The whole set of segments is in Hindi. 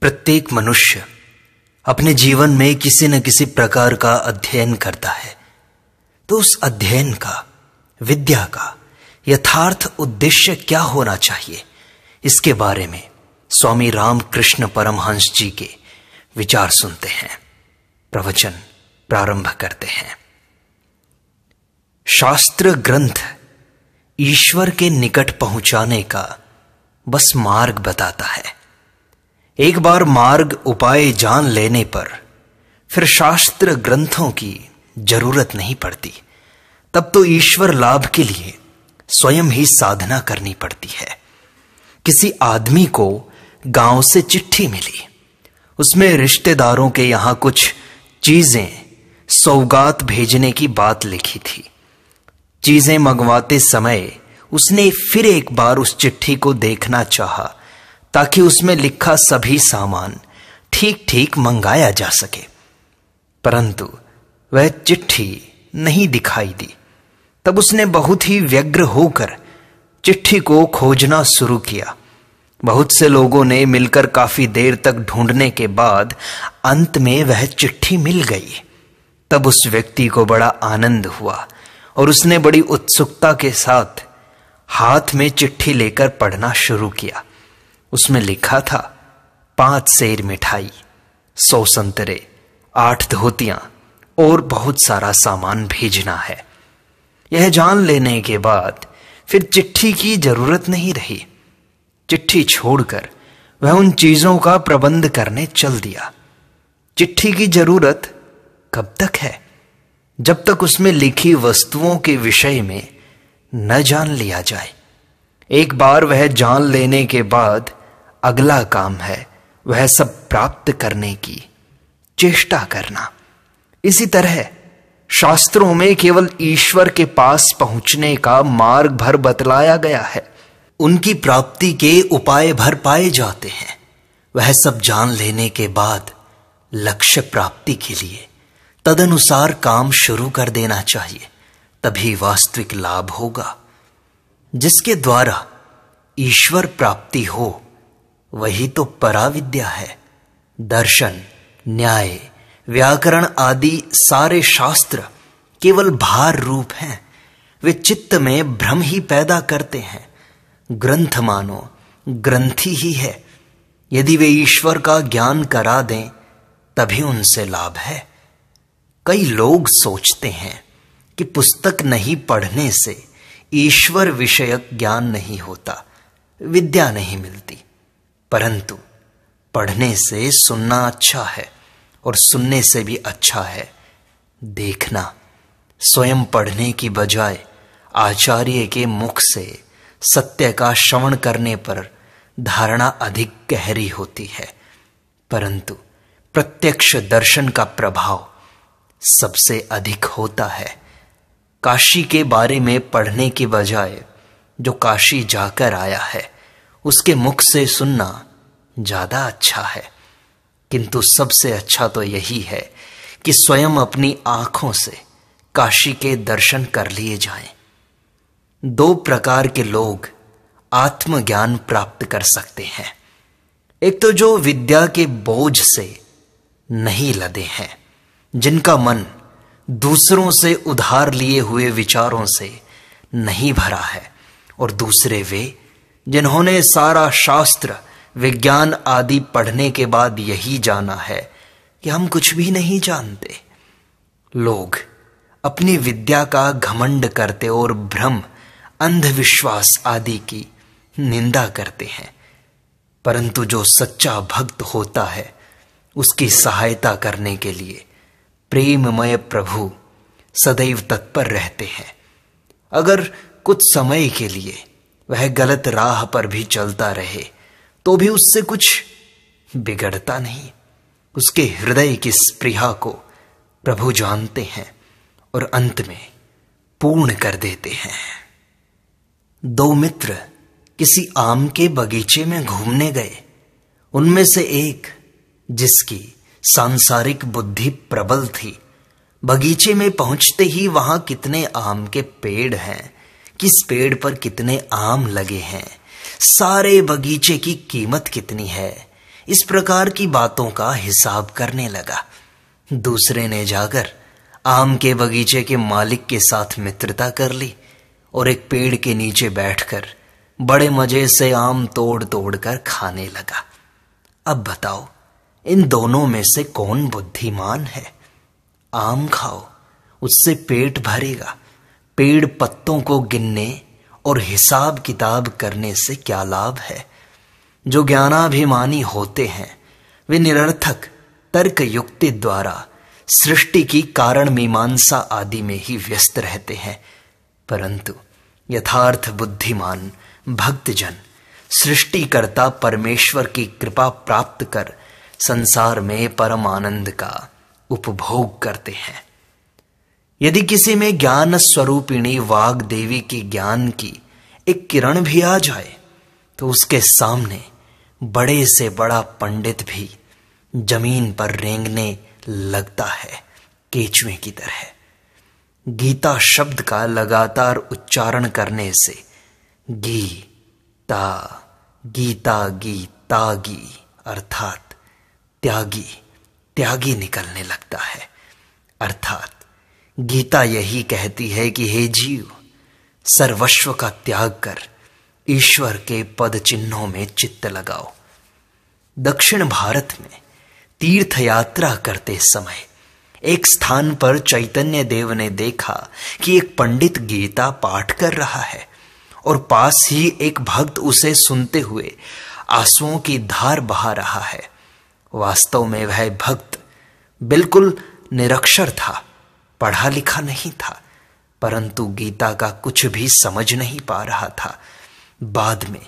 प्रत्येक मनुष्य अपने जीवन में किसी न किसी प्रकार का अध्ययन करता है तो उस अध्ययन का विद्या का यथार्थ उद्देश्य क्या होना चाहिए इसके बारे में स्वामी रामकृष्ण परमहंस जी के विचार सुनते हैं प्रवचन प्रारंभ करते हैं शास्त्र ग्रंथ ईश्वर के निकट पहुंचाने का बस मार्ग बताता है एक बार मार्ग उपाय जान लेने पर फिर शास्त्र ग्रंथों की जरूरत नहीं पड़ती तब तो ईश्वर लाभ के लिए स्वयं ही साधना करनी पड़ती है किसी आदमी को गांव से चिट्ठी मिली उसमें रिश्तेदारों के यहां कुछ चीजें सौगात भेजने की बात लिखी थी चीजें मंगवाते समय उसने फिर एक बार उस चिट्ठी को देखना चाहा ताकि उसमें लिखा सभी सामान ठीक ठीक मंगाया जा सके परंतु वह चिट्ठी नहीं दिखाई दी तब उसने बहुत ही व्यग्र होकर चिट्ठी को खोजना शुरू किया बहुत से लोगों ने मिलकर काफी देर तक ढूंढने के बाद अंत में वह चिट्ठी मिल गई तब उस व्यक्ति को बड़ा आनंद हुआ और उसने बड़ी उत्सुकता के साथ हाथ में चिट्ठी लेकर पढ़ना शुरू किया उसमें लिखा था पांच शेर मिठाई सौ संतरे आठ धोतियां और बहुत सारा सामान भेजना है यह जान लेने के बाद फिर चिट्ठी की जरूरत नहीं रही चिट्ठी छोड़कर वह उन चीजों का प्रबंध करने चल दिया चिट्ठी की जरूरत कब तक है जब तक उसमें लिखी वस्तुओं के विषय में न जान लिया जाए एक बार वह जान लेने के बाद अगला काम है वह सब प्राप्त करने की चेष्टा करना इसी तरह शास्त्रों में केवल ईश्वर के पास पहुंचने का मार्ग भर बतलाया गया है उनकी प्राप्ति के उपाय भर पाए जाते हैं वह सब जान लेने के बाद लक्ष्य प्राप्ति के लिए तदनुसार काम शुरू कर देना चाहिए तभी वास्तविक लाभ होगा जिसके द्वारा ईश्वर प्राप्ति हो वही तो पराविद्या है दर्शन न्याय व्याकरण आदि सारे शास्त्र केवल भार रूप हैं वे चित्त में भ्रम ही पैदा करते हैं ग्रंथ मानो ग्रंथी ही है यदि वे ईश्वर का ज्ञान करा दें तभी उनसे लाभ है कई लोग सोचते हैं कि पुस्तक नहीं पढ़ने से ईश्वर विषयक ज्ञान नहीं होता विद्या नहीं मिलती परंतु पढ़ने से सुनना अच्छा है और सुनने से भी अच्छा है देखना स्वयं पढ़ने की बजाय आचार्य के मुख से सत्य का श्रवण करने पर धारणा अधिक गहरी होती है परंतु प्रत्यक्ष दर्शन का प्रभाव सबसे अधिक होता है काशी के बारे में पढ़ने की बजाय जो काशी जाकर आया है उसके मुख से सुनना ज्यादा अच्छा है किंतु सबसे अच्छा तो यही है कि स्वयं अपनी आंखों से काशी के दर्शन कर लिए जाएं। दो प्रकार के लोग आत्मज्ञान प्राप्त कर सकते हैं एक तो जो विद्या के बोझ से नहीं लदे हैं जिनका मन दूसरों से उधार लिए हुए विचारों से नहीं भरा है और दूसरे वे जिन्होंने सारा शास्त्र विज्ञान आदि पढ़ने के बाद यही जाना है कि हम कुछ भी नहीं जानते लोग अपनी विद्या का घमंड करते और भ्रम अंधविश्वास आदि की निंदा करते हैं परंतु जो सच्चा भक्त होता है उसकी सहायता करने के लिए प्रेममय प्रभु सदैव तत्पर रहते हैं अगर कुछ समय के लिए वह गलत राह पर भी चलता रहे तो भी उससे कुछ बिगड़ता नहीं उसके हृदय की स्प्रिया को प्रभु जानते हैं और अंत में पूर्ण कर देते हैं दो मित्र किसी आम के बगीचे में घूमने गए उनमें से एक जिसकी सांसारिक बुद्धि प्रबल थी बगीचे में पहुंचते ही वहां कितने आम के पेड़ हैं किस पेड़ पर कितने आम लगे हैं सारे बगीचे की कीमत कितनी है इस प्रकार की बातों का हिसाब करने लगा दूसरे ने जाकर आम के बगीचे के मालिक के साथ मित्रता कर ली और एक पेड़ के नीचे बैठकर बड़े मजे से आम तोड़ तोड़ कर खाने लगा अब बताओ इन दोनों में से कौन बुद्धिमान है आम खाओ उससे पेट भरेगा पेड़ पत्तों को गिनने और हिसाब किताब करने से क्या लाभ है जो ज्ञानाभिमानी होते हैं वे निरर्थक तर्क युक्ति द्वारा सृष्टि की कारण मीमांसा आदि में ही व्यस्त रहते हैं परंतु यथार्थ बुद्धिमान भक्तजन सृष्टिकर्ता परमेश्वर की कृपा प्राप्त कर संसार में परम आनंद का उपभोग करते हैं यदि किसी में ज्ञान स्वरूपिणी वाग देवी की ज्ञान की एक किरण भी आ जाए तो उसके सामने बड़े से बड़ा पंडित भी जमीन पर रेंगने लगता है केचुए की तरह गीता शब्द का लगातार उच्चारण करने से गी ता गीता गी तागी अर्थात त्यागी त्यागी निकलने लगता है अर्थात गीता यही कहती है कि हे जीव सर्वस्व का त्याग कर ईश्वर के पद चिन्हों में चित्त लगाओ दक्षिण भारत में तीर्थ यात्रा करते समय एक स्थान पर चैतन्य देव ने देखा कि एक पंडित गीता पाठ कर रहा है और पास ही एक भक्त उसे सुनते हुए आंसुओं की धार बहा रहा है वास्तव में वह भक्त बिल्कुल निरक्षर था पढ़ा लिखा नहीं था परंतु गीता का कुछ भी समझ नहीं पा रहा था बाद में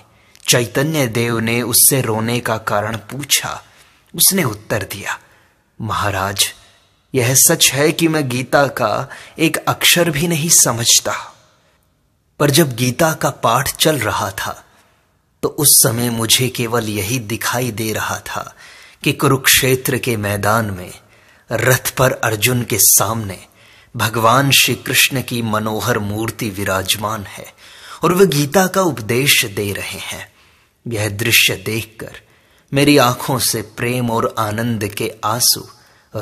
चैतन्य देव ने उससे रोने का कारण पूछा उसने उत्तर दिया महाराज यह सच है कि मैं गीता का एक अक्षर भी नहीं समझता पर जब गीता का पाठ चल रहा था तो उस समय मुझे केवल यही दिखाई दे रहा था कि कुरुक्षेत्र के मैदान में रथ पर अर्जुन के सामने भगवान श्री कृष्ण की मनोहर मूर्ति विराजमान है और वे गीता का उपदेश दे रहे हैं यह दृश्य देखकर मेरी आंखों से प्रेम और आनंद के आंसू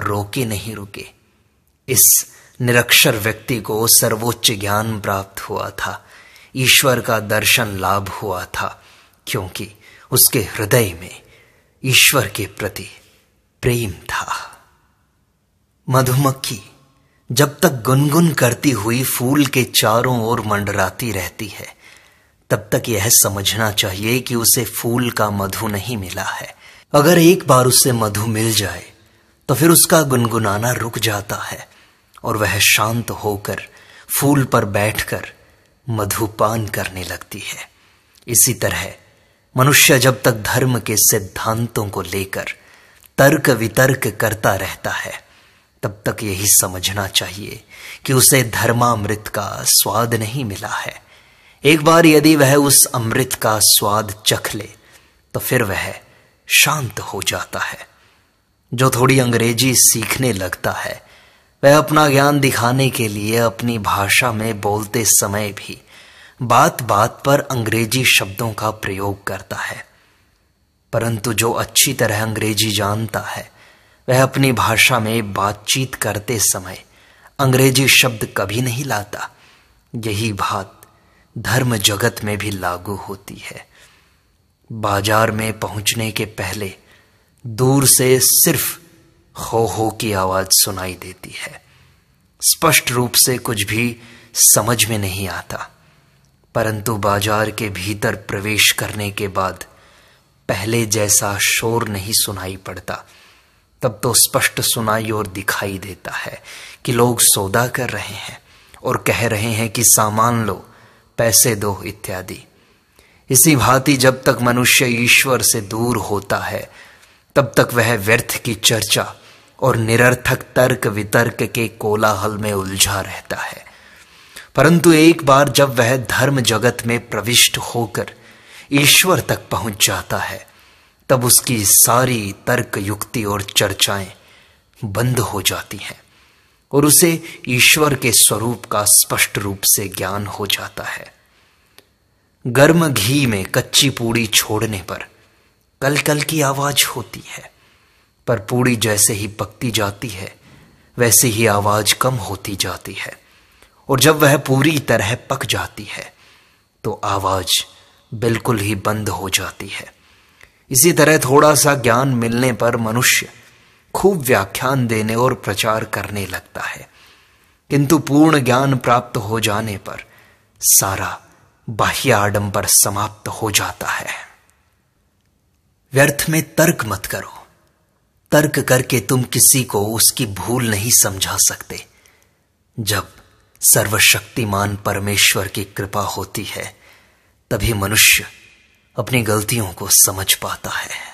रोके नहीं रुके इस निरक्षर व्यक्ति को सर्वोच्च ज्ञान प्राप्त हुआ था ईश्वर का दर्शन लाभ हुआ था क्योंकि उसके हृदय में ईश्वर के प्रति प्रेम था मधुमक्खी जब तक गुनगुन करती हुई फूल के चारों ओर मंडराती रहती है तब तक यह समझना चाहिए कि उसे फूल का मधु नहीं मिला है अगर एक बार उसे मधु मिल जाए तो फिर उसका गुनगुनाना रुक जाता है और वह शांत होकर फूल पर बैठकर मधुपान करने लगती है इसी तरह मनुष्य जब तक धर्म के सिद्धांतों को लेकर तर्क वितर्क करता रहता है तब तक यही समझना चाहिए कि उसे धर्मामृत का स्वाद नहीं मिला है एक बार यदि वह उस अमृत का स्वाद चख ले तो फिर वह शांत हो जाता है जो थोड़ी अंग्रेजी सीखने लगता है वह अपना ज्ञान दिखाने के लिए अपनी भाषा में बोलते समय भी बात बात पर अंग्रेजी शब्दों का प्रयोग करता है परंतु जो अच्छी तरह अंग्रेजी जानता है वह अपनी भाषा में बातचीत करते समय अंग्रेजी शब्द कभी नहीं लाता यही बात धर्म जगत में भी लागू होती है बाजार में पहुंचने के पहले दूर से सिर्फ हो हो की आवाज सुनाई देती है स्पष्ट रूप से कुछ भी समझ में नहीं आता परंतु बाजार के भीतर प्रवेश करने के बाद पहले जैसा शोर नहीं सुनाई पड़ता तब तो स्पष्ट सुनाई और दिखाई देता है कि लोग सौदा कर रहे हैं और कह रहे हैं कि सामान लो पैसे दो इत्यादि इसी भांति जब तक मनुष्य ईश्वर से दूर होता है तब तक वह व्यर्थ की चर्चा और निरर्थक तर्क वितर्क के कोलाहल में उलझा रहता है परंतु एक बार जब वह धर्म जगत में प्रविष्ट होकर ईश्वर तक पहुंच जाता है तब उसकी सारी तर्क युक्ति और चर्चाएं बंद हो जाती हैं और उसे ईश्वर के स्वरूप का स्पष्ट रूप से ज्ञान हो जाता है गर्म घी में कच्ची पूड़ी छोड़ने पर कल कल की आवाज होती है पर पूड़ी जैसे ही पकती जाती है वैसे ही आवाज कम होती जाती है और जब वह पूरी तरह पक जाती है तो आवाज बिल्कुल ही बंद हो जाती है इसी तरह थोड़ा सा ज्ञान मिलने पर मनुष्य खूब व्याख्यान देने और प्रचार करने लगता है किंतु पूर्ण ज्ञान प्राप्त हो जाने पर सारा बाह्य आडंबर समाप्त हो जाता है व्यर्थ में तर्क मत करो तर्क करके तुम किसी को उसकी भूल नहीं समझा सकते जब सर्वशक्तिमान परमेश्वर की कृपा होती है तभी मनुष्य अपनी गलतियों को समझ पाता है